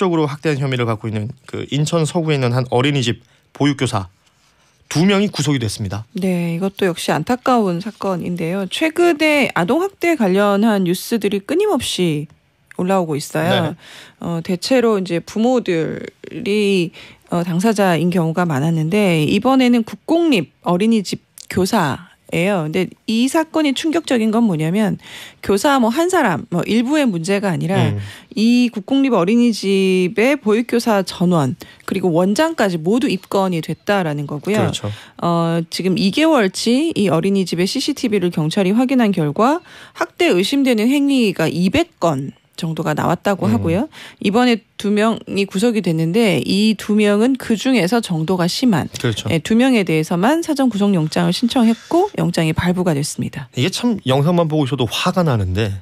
폭적으로 학대한 혐의를 받고 있는 그 인천 서구에 있는 한 어린이집 보육교사 두 명이 구속이 됐습니다. 네, 이것도 역시 안타까운 사건인데요. 최근에 아동 학대 관련한 뉴스들이 끊임없이 올라오고 있어요. 네. 어, 대체로 이제 부모들이 어, 당사자인 경우가 많았는데 이번에는 국공립 어린이집 교사 예요. 근데 이 사건이 충격적인 건 뭐냐면 교사 뭐 한 사람 뭐 일부의 문제가 아니라 음. 이 국공립 어린이집의 보육교사 전원 그리고 원장까지 모두 입건이 됐다라는 거고요. 그렇죠. 어, 지금 2개월치 이 어린이집의 CCTV를 경찰이 확인한 결과 학대 의심되는 행위가 200건 정도가 나왔다고 음. 하고요. 이번에 두 명이 구속이 됐는데 이 두 명은 그 중에서 정도가 심한 그렇죠. 네, 두 명에 대해서만 사전 구속 영장을 신청했고 영장이 발부가 됐습니다. 이게 참 영상만 보고 있도 화가 나는데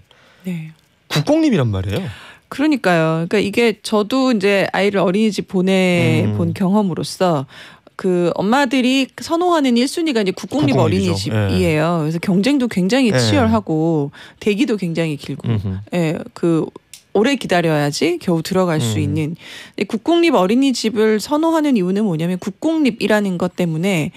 네. 국공립이란 말이에요. 그러니까요. 그러니까 이게 저도 이제 아이를 어린이집 보내 음. 본경험으로서 그 엄마들이 선호하는 1순위가 이제 국공립 어린이집이에요. 예. 그래서 경쟁도 굉장히 예. 치열하고 대기도 굉장히 길고 예, 그 오래 기다려야지 겨우 들어갈 음. 수 있는 국공립 어린이집을 선호하는 이유는 뭐냐면 국공립이라는 것 때문에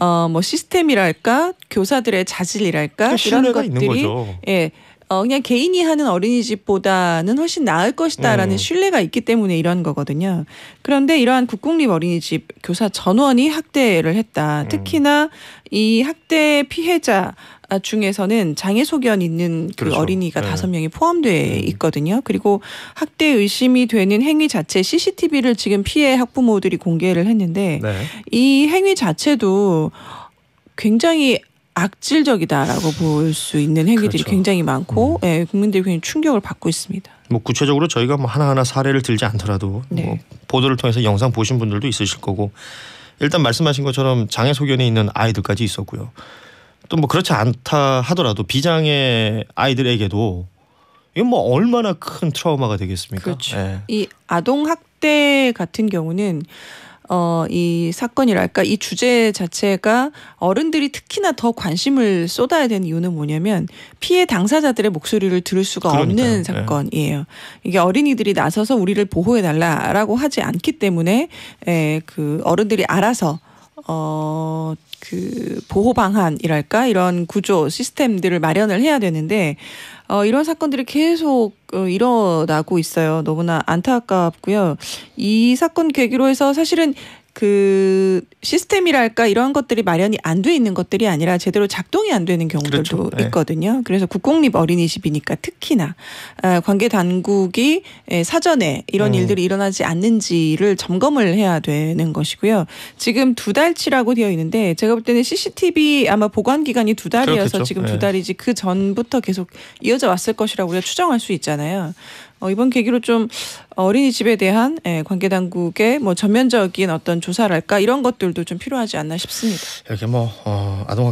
어뭐 시스템이랄까 교사들의 자질이랄까 그러니까 이런 것들이 예 어, 그냥 개인이 하는 어린이집보다는 훨씬 나을 것이다라는 음. 신뢰가 있기 때문에 이런 거거든요. 그런데 이러한 국공립 어린이집 교사 전원이 학대를 했다. 음. 특히나 이 학대 피해자 중에서는 장애 소견 있는 그 그렇죠. 어린이가 네. 다섯 네. 명이 포함돼 음. 있거든요. 그리고 학대 의심이 되는 행위 자체 CCTV를 지금 피해 학부모들이 공개를 했는데 네. 이 행위 자체도 굉장히 악질적이다라고 볼 수 있는 행위들이 그렇죠. 굉장히 많고 음. 예, 국민들이 굉장히 충격을 받고 있습니다. 뭐 구체적으로 저희가 뭐 하나하나 사례를 들지 않더라도 뭐 네. 뭐 보도를 통해서 영상 보신 분들도 있으실 거고 일단 말씀하신 것처럼 장애 소견이 있는 아이들까지 있었고요. 또 뭐 그렇지 않다 하더라도 비장애 아이들에게도 이건 뭐 얼마나 큰 트라우마가 되겠습니까? 그렇죠. 예. 이 아동 학대 같은 경우는 어, 이 사건이랄까 이 주제 자체가 어른들이 특히나 더 관심을 쏟아야 되는 이유는 뭐냐면 피해 당사자들의 목소리를 들을 수가 그러니까요. 없는 네. 사건이에요. 네. 이게 어린이들이 나서서 우리를 보호해 달라라고 하지 않기 때문에 에, 예, 그 어른들이 알아서 어, 그 보호 방안이랄까 이런 구조 시스템들을 마련을 해야 되는데 어, 이런 사건들이 계속 어, 일어나고 있어요. 너무나 안타깝고요. 이 사건 계기로 해서 사실은 그 시스템이랄까 이런 것들이 마련이 안 돼 있는 것들이 아니라 제대로 작동이 안 되는 경우들도 그렇죠. 네. 있거든요. 그래서 국공립 어린이집이니까 특히나 아, 관계 당국이 예, 사전에 이런 음. 일들이 일어나지 않는지를 점검을 해야 되는 것이고요. 지금 두 달치라고 되어 있는데 제가 볼 때는 CCTV 아마 보관 기간이 두 달이어서 그렇겠죠. 지금 두 네. 달이지 그 전부터 계속 이어져 왔을 것이라고 우리가 추정할 수 있잖아요. 어, 이번 계기로 좀 어린이집에 대한 예, 관계 당국의 뭐 전면적인 어떤 조사랄까 이런 것들도 좀 필요하지 않나 싶습니다. 이렇게 뭐 어, 아동